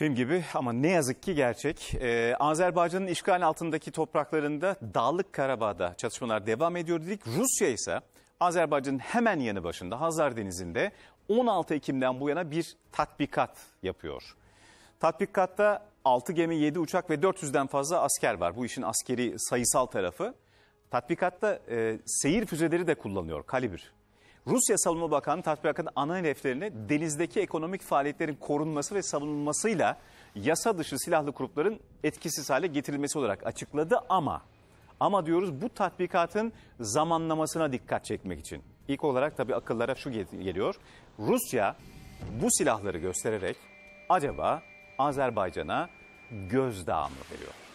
Film gibi ama ne yazık ki gerçek. Ee, Azerbaycan'ın işgal altındaki topraklarında Dağlık Karabağ'da çatışmalar devam ediyor dedik. Rusya ise Azerbaycan'ın hemen yanı başında Hazar Denizi'nde 16 Ekim'den bu yana bir tatbikat yapıyor. Tatbikatta 6 gemi, 7 uçak ve 400'den fazla asker var. Bu işin askeri sayısal tarafı. Tatbikatta e, seyir füzeleri de kullanıyor, kalibir. Rusya Savunma Bakanı tatbikatın ana hedeflerini denizdeki ekonomik faaliyetlerin korunması ve savunulmasıyla yasa dışı silahlı grupların etkisiz hale getirilmesi olarak açıkladı ama ama diyoruz bu tatbikatın zamanlamasına dikkat çekmek için. İlk olarak tabii akıllara şu geliyor. Rusya bu silahları göstererek acaba Azerbaycan'a gözdağı mı veriyor?